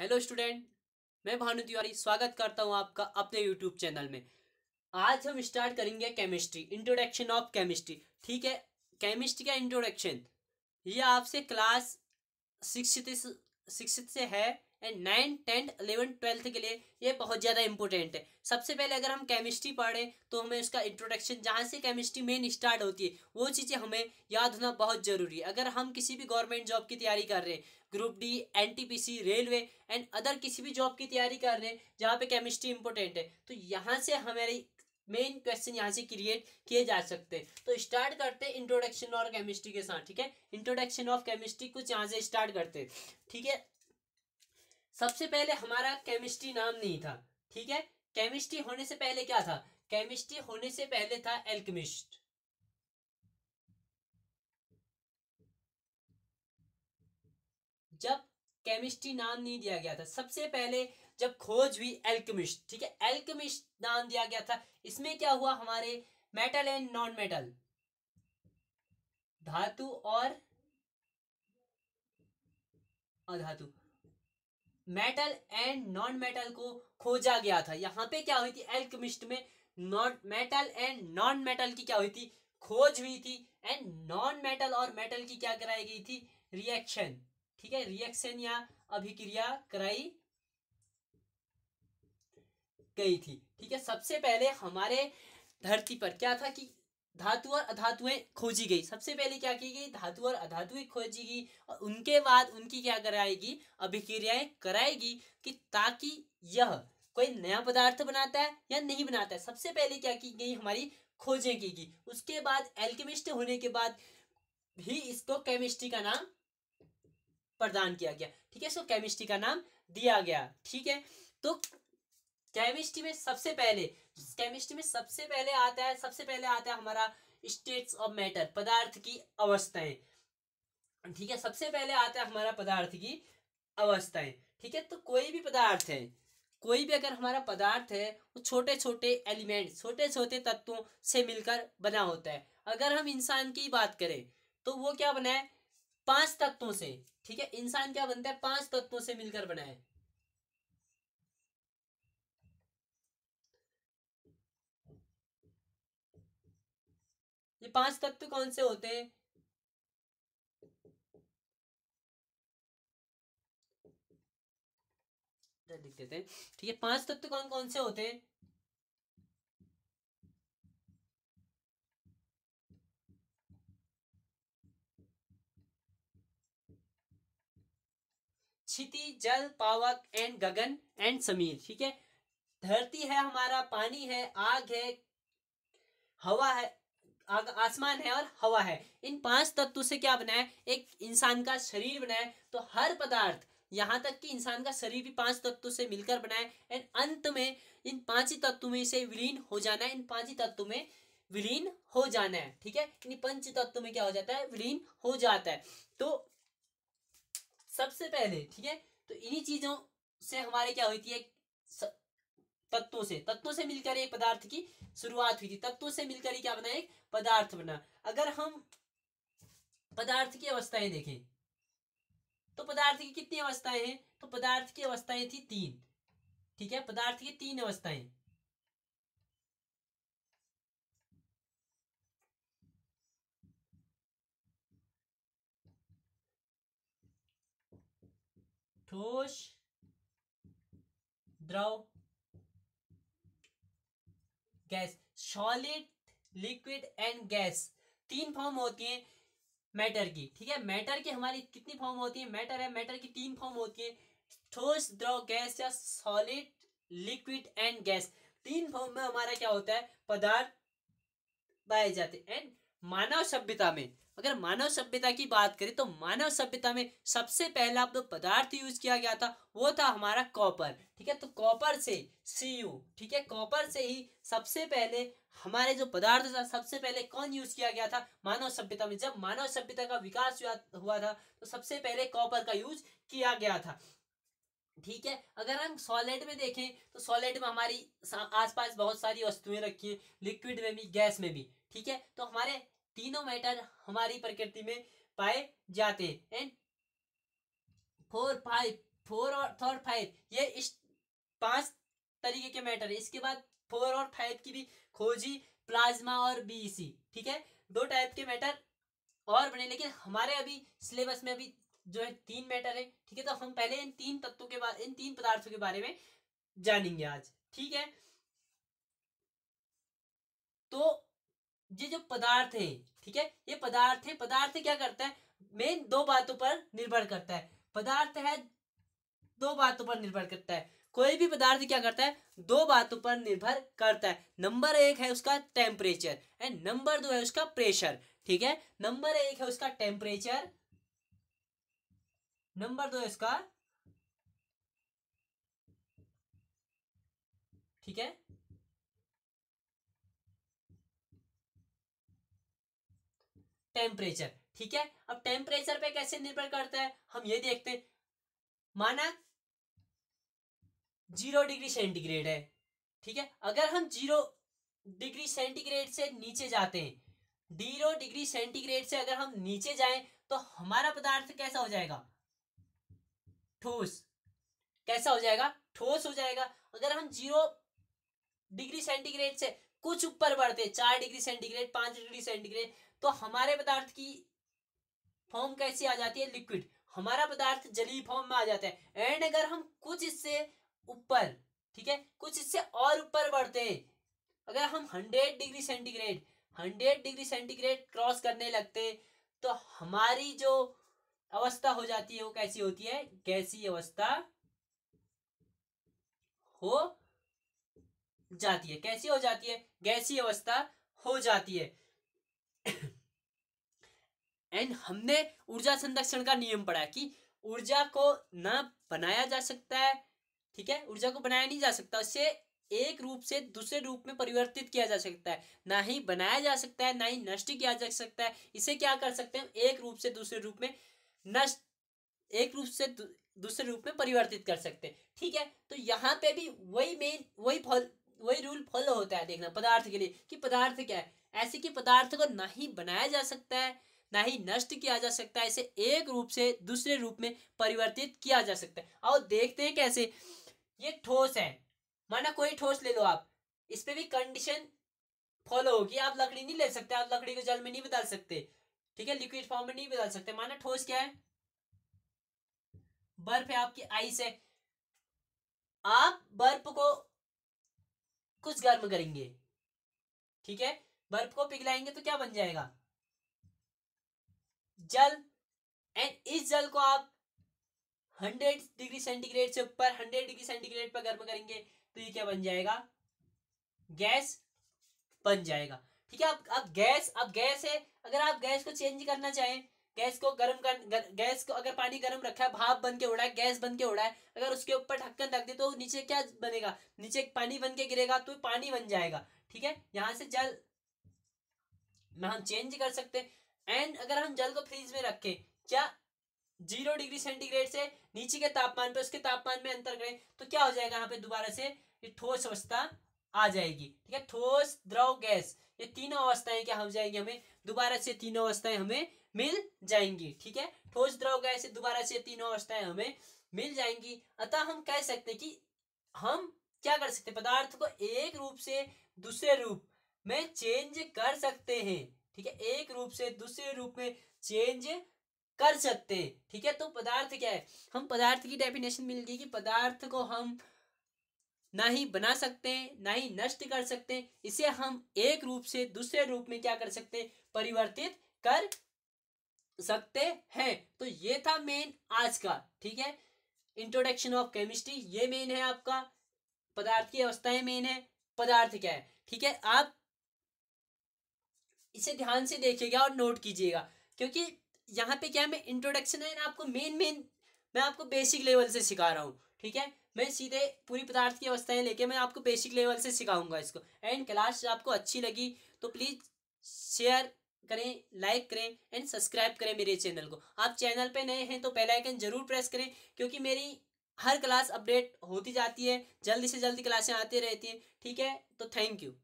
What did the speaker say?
hello student मैं भानु तिवारी स्वागत करता हूं आपका अपने यूट्यूब चैनल में आज हम स्टार्ट करेंगे केमिस्ट्री इंट्रोडक्शन ऑफ केमिस्ट्री ठीक है केमिस्ट्री का इंट्रोडक्शन ये आपसे क्लास सिक्स से सिक्स से है and nine tenth eleventh twelfth के लिए ये बहुत ज़्यादा इंपॉर्टेंट है सबसे पहले अगर हम केमिस्ट्री पढ़ें तो हमें उसका इंट्रोडक्शन जहाँ से केमिस्ट्री मेन स्टार्ट होती है वो चीज़ें हमें याद होना बहुत ज़रूरी है अगर हम किसी भी गवर्नमेंट जॉब की तैयारी कर रहे हैं group D NTPC railway and other किसी भी जॉब की तैयारी कर रहे हैं जहाँ पर केमिस्ट्री इंपॉर्टेंट है तो यहाँ से हमारी मेन क्वेश्चन यहाँ से क्रिएट किए जा सकते हैं तो स्टार्ट करते हैं इंट्रोडक्शन और केमिस्ट्री के साथ ठीक है इंट्रोडक्शन ऑफ केमिस्ट्री कुछ यहाँ से स्टार्ट करते हैं ठीक है सबसे पहले हमारा केमिस्ट्री नाम नहीं था ठीक है केमिस्ट्री होने से पहले क्या था केमिस्ट्री होने से पहले था एल्केमिस्ट जब केमिस्ट्री नाम नहीं दिया गया था सबसे पहले जब खोज हुई एल्केमिस्ट ठीक है एल्केमिस्ट नाम दिया गया था इसमें क्या हुआ हमारे मेटल एंड नॉन मेटल धातु और अधातु मेटल एंड नॉन मेटल को खोजा गया था यहाँ पे क्या हुई थी एल्कमिस्ट में non metal and non metal की क्या हुई थी खोज हुई थी एंड नॉन मेटल और मेटल की क्या कराई गई थी रिएक्शन ठीक है रिएक्शन या अभिक्रिया कराई गई थी ठीक है सबसे पहले हमारे धरती पर क्या था कि धातु और अधातुएं खोजी गई सबसे पहले क्या की गई धातु और अधातुएं खोजी गई और उनके बाद उनकी क्या कराएगी अभिक्रियाएं कराएगी कि ताकि यह कोई नया पदार्थ बनाता है या नहीं बनाता है सबसे पहले क्या की गई हमारी खोजें की गई उसके बाद एल्केमिस्ट होने के बाद भी इसको केमिस्ट्री का नाम प्रदान किया गया ठीक है इसको केमिस्ट्री का नाम दिया गया ठीक है तो केमिस्ट्री में सबसे पहले केमिस्ट्री में सबसे पहले आता है सबसे पहले आता है हमारा स्टेट्स ऑफ मैटर पदार्थ की अवस्थाएं ठीक है सबसे पहले आता है हमारा पदार्थ की अवस्थाएं ठीक है तो कोई भी पदार्थ है कोई भी अगर हमारा पदार्थ है वो छोटे छोटे एलिमेंट छोटे छोटे तत्वों से मिलकर बना होता है अगर हम इंसान की बात करें तो वो क्या बना है पांच तत्वों से ठीक है इंसान क्या बनता है पांच तत्वों से मिलकर बना है ये पांच तत्व कौन से होते हैं लिख देते हैं ठीक है पांच तत्व कौन कौन से होते हैं क्षिति जल पावक एंड गगन एंड समीर ठीक है धरती है हमारा पानी है आग है हवा है आसमान है और हवा है इन पांच तत्वों से क्या बनाए एक इंसान का शरीर बनाए तो हर पदार्थ यहाँ तक कि इंसान का शरीर भी पांच तत्वों से मिलकर बनाए एंड अंत में इन पांच ही तत्वों में से विलीन हो जाना है इन पांच ही तत्वों में विलीन हो जाना है ठीक है इन पंच तत्व में क्या हो जाता है विलीन हो जाता है तो सबसे पहले ठीक है तो इन्हीं चीजों से हमारे क्या होती है तत्वों से तत्वों से मिलकर एक पदार्थ की शुरुआत हुई थी तत्वों से मिलकर ही क्या बना एक पदार्थ बना अगर हम पदार्थ की अवस्थाएं देखें तो पदार्थ की कितनी अवस्थाएं हैं तो पदार्थ की अवस्थाएं थी तीन ठीक है पदार्थ की तीन अवस्थाएं ठोस द्रव gas solid liquid and gas तीन फॉर्म होती है मैटर की ठीक है मैटर की हमारी कितनी फॉर्म होती है मैटर है मैटर की तीन फॉर्म होती है ठोस द्रव गैस या सॉलिड लिक्विड एंड गैस तीन फॉर्म में हमारा क्या होता है पदार्थ पाए जाते एंड मानव सभ्यता में अगर मानव सभ्यता की बात करें तो मानव सभ्यता में सबसे पहला जो पदार्थ यूज किया गया था वो था हमारा कॉपर ठीक है तो कॉपर से सी यू ठीक है कॉपर से ही सबसे पहले हमारे जो पदार्थ था सबसे पहले कौन यूज किया गया था मानव सभ्यता में जब मानव सभ्यता का विकास हुआ था तो सबसे पहले कॉपर का यूज किया गया था ठीक है अगर हम सॉलिड में देखें तो सॉलिड में हमारी आसपास बहुत सारी वस्तुएं रखी है लिक्विड में भी गैस में भी ठीक है तो हमारे तीनों मैटर हमारी प्रकृति में पाए जाते हैं एंड फोर फाइव फोर और थर्ड फाइव ये इस पांच तरीके के मैटर इसके बाद फोर और फाइव की भी खोजी प्लाज्मा और बीसी ठीक है दो टाइप के मैटर और बने लेकिन हमारे अभी सिलेबस में अभी जो है तीन मैटर है ठीक है तो हम पहले इन तीन तत्वों के बारे इन तीन पदार्थों के बारे में जानेंगे आज ठीक है तो ये जो पदार्थ है ठीक है ये पदार्थ है पदार्थ क्या करता है मेन दो बातों पर निर्भर करता है पदार्थ है दो बातों पर निर्भर करता है कोई भी पदार्थ क्या करता है दो बातों पर निर्भर करता है नंबर एक है उसका टेम्परेचर एंड नंबर दो है उसका प्रेशर ठीक है नंबर एक है उसका टेम्परेचर नंबर दो है उसका ठीक है टेम्परेचर ठीक है अब टेम्परेचर पे कैसे निर्भर करता है हम ये देखते हैं माना जीरो डिग्री सेंटीग्रेड है ठीक है अगर हम जीरो डिग्री सेंटीग्रेड से नीचे जाते हैं जीरो डिग्री सेंटीग्रेड से अगर हम नीचे जाएं तो हमारा पदार्थ कैसा हो जाएगा ठोस कैसा हो जाएगा ठोस हो जाएगा अगर हम जीरो डिग्री सेंटीग्रेड से कुछ ऊपर बढ़ते चार डिग्री सेंटीग्रेड पांच डिग्री सेंटीग्रेड तो हमारे पदार्थ की फॉर्म कैसी आ जाती है लिक्विड हमारा पदार्थ जली फॉर्म में आ जाता है एंड अगर हम कुछ इससे ऊपर ठीक है कुछ इससे और ऊपर बढ़ते हैं अगर हम hundred degree centigrade hundred degree centigrade cross करने लगते तो हमारी जो अवस्था हो जाती है वो कैसी होती है गैसी अवस्था हो जाती है कैसी हो जाती है गैसी अवस्था हो जाती है एंड हमने ऊर्जा संरक्षण का नियम पढ़ा कि ऊर्जा को ना बनाया जा सकता है ठीक है ऊर्जा को बनाया नहीं जा सकता उससे एक रूप से दूसरे रूप में परिवर्तित किया जा सकता है ना ही बनाया जा सकता है ना ही नष्ट किया जा सकता है इसे क्या कर सकते हैं एक रूप से दूसरे रूप में नष्ट एक रूप से दूसरे रूप में परिवर्तित कर सकते हैं ठीक है तो यहाँ पे भी वही मेन वही फल वही रूल फॉलो होता है देखना पदार्थ के लिए कि पदार्थ क्या है ऐसे कि पदार्थ को ना ही बनाया जा सकता है ना ही नष्ट किया जा सकता है इसे एक रूप से दूसरे रूप में परिवर्तित किया जा सकता है और देखते हैं कैसे ये ठोस है माना कोई ठोस ले लो आप इस पर भी कंडीशन फॉलो होगी आप लकड़ी नहीं ले सकते आप लकड़ी को जल में नहीं बदल सकते ठीक है लिक्विड फॉर्म में नहीं बदल सकते माना ठोस क्या है बर्फ है आपकी आइस है आप बर्फ को कुछ गर्म करेंगे ठीक है बर्फ को पिघलाएंगे तो क्या बन जाएगा जल एंड इस जल को आप 100 डिग्री सेंटीग्रेड से ऊपर 100 डिग्री सेंटीग्रेड पर गर्म करेंगे तो ये क्या बन जाएगा गैस बन जाएगा ठीक है आप आप गैस आप गैस है अगर आप गैस को चेंज करना चाहें गैस को गर्म कर गर, गैस को अगर पानी गर्म रखा है भाप बन के उड़ा है गैस बन के उड़ा है अगर उसके ऊपर ढक्कन रख दे तो नीचे क्या बनेगा नीचे पानी बन के गिरेगा तो पानी बन जाएगा ठीक है यहां से जल हम चेंज कर सकते हैं एंड अगर हम जल को फ्रीज में रखें क्या जीरो डिग्री सेंटीग्रेड से नीचे के तापमान पे उसके तापमान में अंतर करें तो क्या हो जाएगा यहाँ पे दोबारा से ये ठोस अवस्था आ जाएगी ठीक है ठोस द्रव गैस ये तीनों अवस्थाएं क्या हो जाएगी हमें दोबारा से तीनों अवस्थाएं हमें मिल जाएंगी ठीक है ठोस द्रव गैस दोबारा से तीनों अवस्थाएं हमें मिल जाएंगी अतः हम कह सकते हैं कि हम क्या कर सकते पदार्थ को एक रूप से दूसरे रूप में चेंज कर सकते हैं ठीक है एक रूप से दूसरे रूप में चेंज कर सकते हैं ठीक है तो पदार्थ क्या है हम पदार्थ की डेफिनेशन मिल गई कि पदार्थ को हम ना ही बना सकते हैं ना ही नष्ट कर सकते हैं इसे हम एक रूप से दूसरे रूप में क्या कर सकते हैं परिवर्तित कर सकते हैं तो ये था मेन आज का ठीक है इंट्रोडक्शन ऑफ केमिस्ट्री ये मेन है आपका पदार्थ की अवस्थाएं मेन है पदार्थ क्या है ठीक है आप इसे ध्यान से देखिएगा और नोट कीजिएगा क्योंकि यहाँ पे क्या मैं इंट्रोडक्शन है ना आपको मेन मेन मैं आपको बेसिक लेवल से सिखा रहा हूँ ठीक है मैं सीधे पूरी पदार्थ की अवस्थाएं लेके मैं आपको बेसिक लेवल से सिखाऊंगा इसको एंड क्लास आपको अच्छी लगी तो प्लीज़ शेयर करें लाइक करें एंड सब्सक्राइब करें मेरे चैनल को आप चैनल पे नए हैं तो पहला आइकन जरूर प्रेस करें क्योंकि मेरी हर क्लास अपडेट होती जाती है जल्दी से जल्दी क्लासें आती रहती हैं ठीक है तो थैंक यू